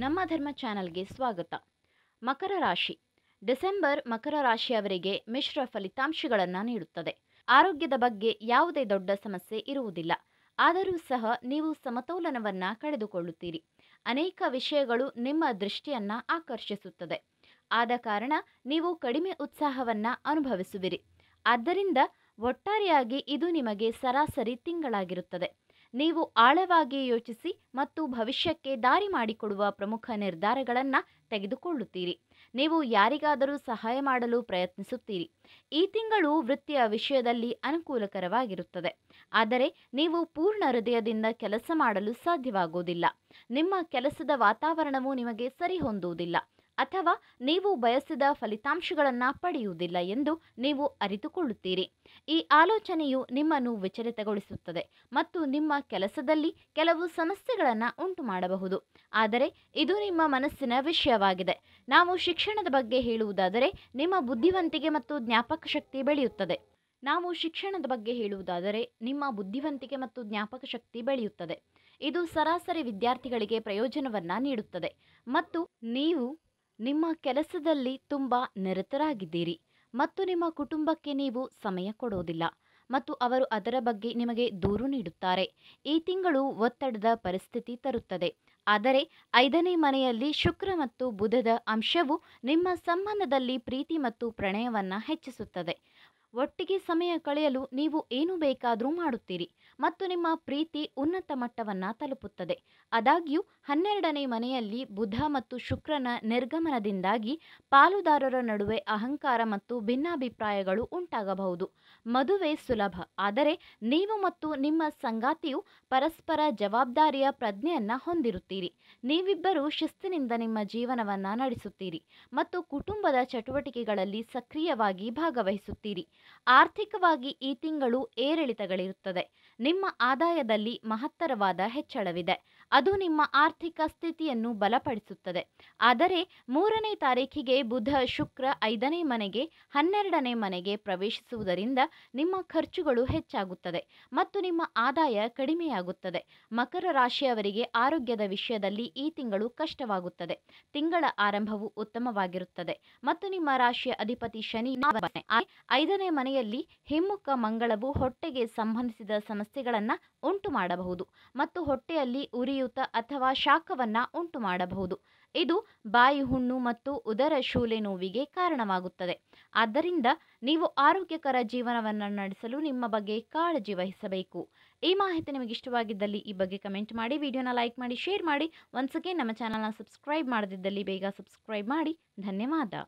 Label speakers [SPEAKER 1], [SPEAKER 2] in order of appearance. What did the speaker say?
[SPEAKER 1] ನಮ್ಮ ಧರ್ಮ ಚಾನಲ್ಗೆ ಸ್ವಾಗತ ಮಕರ ರಾಶಿ ಡಿಸೆಂಬರ್ ಮಕರ ರಾಶಿಯವರಿಗೆ ಮಿಶ್ರ ಫಲಿತಾಂಶಗಳನ್ನು ನೀಡುತ್ತದೆ ಆರೋಗ್ಯದ ಬಗ್ಗೆ ಯಾವುದೇ ದೊಡ್ಡ ಸಮಸ್ಯೆ ಇರುವುದಿಲ್ಲ ಆದರೂ ಸಹ ನೀವು ಸಮತೋಲನವನ್ನು ಕಳೆದುಕೊಳ್ಳುತ್ತೀರಿ ಅನೇಕ ವಿಷಯಗಳು ನಿಮ್ಮ ದೃಷ್ಟಿಯನ್ನು ಆಕರ್ಷಿಸುತ್ತದೆ ಆದ ಕಾರಣ ನೀವು ಕಡಿಮೆ ಉತ್ಸಾಹವನ್ನು ಅನುಭವಿಸುವಿರಿ ಆದ್ದರಿಂದ ಒಟ್ಟಾರೆಯಾಗಿ ಇದು ನಿಮಗೆ ಸರಾಸರಿ ತಿಂಗಳಾಗಿರುತ್ತದೆ ನೀವು ಆಳವಾಗಿ ಯೋಚಿಸಿ ಮತ್ತು ಭವಿಷ್ಯಕ್ಕೆ ದಾರಿ ಮಾಡಿಕೊಡುವ ಪ್ರಮುಖ ನಿರ್ಧಾರಗಳನ್ನು ತೆಗೆದುಕೊಳ್ಳುತ್ತೀರಿ ನೀವು ಯಾರಿಗಾದರೂ ಸಹಾಯ ಮಾಡಲು ಪ್ರಯತ್ನಿಸುತ್ತೀರಿ ಈ ತಿಂಗಳು ವೃತ್ತಿಯ ವಿಷಯದಲ್ಲಿ ಅನುಕೂಲಕರವಾಗಿರುತ್ತದೆ ಆದರೆ ನೀವು ಪೂರ್ಣ ಹೃದಯದಿಂದ ಕೆಲಸ ಮಾಡಲು ಸಾಧ್ಯವಾಗುವುದಿಲ್ಲ ನಿಮ್ಮ ಕೆಲಸದ ವಾತಾವರಣವು ನಿಮಗೆ ಸರಿಹೊಂದುವುದಿಲ್ಲ ಅಥವಾ ನೀವು ಬಯಸಿದ ಫಲಿತಾಂಶಗಳನ್ನು ಪಡೆಯುವುದಿಲ್ಲ ಎಂದು ನೀವು ಅರಿತುಕೊಳ್ಳುತ್ತೀರಿ ಈ ಆಲೋಚನೆಯು ನಿಮ್ಮನ್ನು ವಿಚಲಿತಗೊಳಿಸುತ್ತದೆ ಮತ್ತು ನಿಮ್ಮ ಕೆಲಸದಲ್ಲಿ ಕೆಲವು ಸಮಸ್ಯೆಗಳನ್ನು ಉಂಟು ಮಾಡಬಹುದು ಆದರೆ ಇದು ನಿಮ್ಮ ಮನಸ್ಸಿನ ವಿಷಯವಾಗಿದೆ ನಾವು ಶಿಕ್ಷಣದ ಬಗ್ಗೆ ಹೇಳುವುದಾದರೆ ನಿಮ್ಮ ಬುದ್ಧಿವಂತಿಕೆ ಮತ್ತು ಜ್ಞಾಪಕ ಶಕ್ತಿ ಬೆಳೆಯುತ್ತದೆ ನಾವು ಶಿಕ್ಷಣದ ಬಗ್ಗೆ ಹೇಳುವುದಾದರೆ ನಿಮ್ಮ ಬುದ್ಧಿವಂತಿಕೆ ಮತ್ತು ಜ್ಞಾಪಕ ಶಕ್ತಿ ಬೆಳೆಯುತ್ತದೆ ಇದು ಸರಾಸರಿ ವಿದ್ಯಾರ್ಥಿಗಳಿಗೆ ಪ್ರಯೋಜನವನ್ನು ನೀಡುತ್ತದೆ ಮತ್ತು ನೀವು ನಿಮ್ಮ ಕೆಲಸದಲ್ಲಿ ತುಂಬ ನಿರತರಾಗಿದ್ದೀರಿ ಮತ್ತು ನಿಮ್ಮ ಕುಟುಂಬಕ್ಕೆ ನೀವು ಸಮಯ ಕೊಡೋದಿಲ್ಲ ಮತ್ತು ಅವರು ಅದರ ಬಗ್ಗೆ ನಿಮಗೆ ದೂರು ನೀಡುತ್ತಾರೆ ಈ ತಿಂಗಳು ಒತ್ತಡದ ಪರಿಸ್ಥಿತಿ ತರುತ್ತದೆ ಆದರೆ ಐದನೇ ಮನೆಯಲ್ಲಿ ಶುಕ್ರ ಮತ್ತು ಬುಧದ ಅಂಶವು ನಿಮ್ಮ ಸಂಬಂಧದಲ್ಲಿ ಪ್ರೀತಿ ಮತ್ತು ಪ್ರಣಯವನ್ನು ಹೆಚ್ಚಿಸುತ್ತದೆ ಒಟ್ಟಿಗೆ ಸಮಯ ಕಳೆಯಲು ನೀವು ಏನು ಬೇಕಾದರೂ ಮಾಡುತ್ತೀರಿ ಮತ್ತು ನಿಮ್ಮ ಪ್ರೀತಿ ಉನ್ನತ ಮಟ್ಟವನ್ನು ತಲುಪುತ್ತದೆ ಆದಾಗ್ಯೂ ಹನ್ನೆರಡನೇ ಮನೆಯಲ್ಲಿ ಬುಧ ಮತ್ತು ಶುಕ್ರನ ನಿರ್ಗಮನದಿಂದಾಗಿ ಪಾಲುದಾರರ ನಡುವೆ ಅಹಂಕಾರ ಮತ್ತು ಭಿನ್ನಾಭಿಪ್ರಾಯಗಳು ಉಂಟಾಗಬಹುದು ಮದುವೆ ಸುಲಭ ಆದರೆ ನೀವು ಮತ್ತು ನಿಮ್ಮ ಸಂಗಾತಿಯು ಪರಸ್ಪರ ಜವಾಬ್ದಾರಿಯ ಪ್ರಜ್ಞೆಯನ್ನು ಹೊಂದಿರುತ್ತೀರಿ ನೀವಿಬ್ಬರು ಶಿಸ್ತಿನಿಂದ ನಿಮ್ಮ ಜೀವನವನ್ನು ನಡೆಸುತ್ತೀರಿ ಮತ್ತು ಕುಟುಂಬದ ಚಟುವಟಿಕೆಗಳಲ್ಲಿ ಸಕ್ರಿಯವಾಗಿ ಭಾಗವಹಿಸುತ್ತೀರಿ ಆರ್ಥಿಕವಾಗಿ ಈ ತಿಂಗಳು ಏರಿಳಿತಗಳಿರುತ್ತದೆ ನಿಮ್ಮ ಆದಾಯದಲ್ಲಿ ಮಹತ್ತರವಾದ ಹೆಚ್ಚಳವಿದೆ ಅದು ನಿಮ್ಮ ಆರ್ಥಿಕ ಸ್ಥಿತಿಯನ್ನು ಬಲಪಡಿಸುತ್ತದೆ ಆದರೆ ಮೂರನೇ ತಾರೀಖಿಗೆ ಬುಧ ಶುಕ್ರ ಐದನೇ ಮನೆಗೆ ಹನ್ನೆರಡನೇ ಮನೆಗೆ ಪ್ರವೇಶಿಸುವುದರಿಂದ ನಿಮ್ಮ ಖರ್ಚುಗಳು ಹೆಚ್ಚಾಗುತ್ತದೆ ಮತ್ತು ನಿಮ್ಮ ಆದಾಯ ಕಡಿಮೆಯಾಗುತ್ತದೆ ಮಕರ ರಾಶಿಯವರಿಗೆ ಆರೋಗ್ಯದ ವಿಷಯದಲ್ಲಿ ಈ ತಿಂಗಳು ಕಷ್ಟವಾಗುತ್ತದೆ ತಿಂಗಳ ಆರಂಭವು ಉತ್ತಮವಾಗಿರುತ್ತದೆ ಮತ್ತು ನಿಮ್ಮ ರಾಶಿಯ ಅಧಿಪತಿ ಶನಿ ಐದನೇ ಮನೆಯಲ್ಲಿ ಹಿಮ್ಮುಖ ಮಂಗಳವು ಹೊಟ್ಟೆಗೆ ಸಂಬಂಧಿಸಿದ ಸಮಸ್ಯೆ ಸಮಸ್ಯೆಗಳನ್ನು ಉಂಟು ಮಾಡಬಹುದು ಮತ್ತು ಹೊಟ್ಟೆಯಲ್ಲಿ ಉರಿಯೂತ ಅಥವಾ ಶಾಖವನ್ನು ಉಂಟು ಮಾಡಬಹುದು ಇದು ಬಾಯಿ ಹುಣ್ಣು ಮತ್ತು ಉದರ ಶೂಲೆ ನೋವಿಗೆ ಕಾರಣವಾಗುತ್ತದೆ ಆದ್ದರಿಂದ ನೀವು ಆರೋಗ್ಯಕರ ಜೀವನವನ್ನು ನಡೆಸಲು ನಿಮ್ಮ ಬಗ್ಗೆ ಕಾಳಜಿ ವಹಿಸಬೇಕು ಈ ಮಾಹಿತಿ ನಿಮಗೆ ಇಷ್ಟವಾಗಿದ್ದಲ್ಲಿ ಈ ಬಗ್ಗೆ ಕಮೆಂಟ್ ಮಾಡಿ ವಿಡಿಯೋನ ಲೈಕ್ ಮಾಡಿ ಶೇರ್ ಮಾಡಿ ಒನ್ಸ್ ಅಗೇನ್ ನಮ್ಮ ಚಾನಲ್ನ ಸಬ್ಸ್ಕ್ರೈಬ್ ಮಾಡದಿದ್ದಲ್ಲಿ ಬೇಗ ಸಬ್ಸ್ಕ್ರೈಬ್ ಮಾಡಿ ಧನ್ಯವಾದ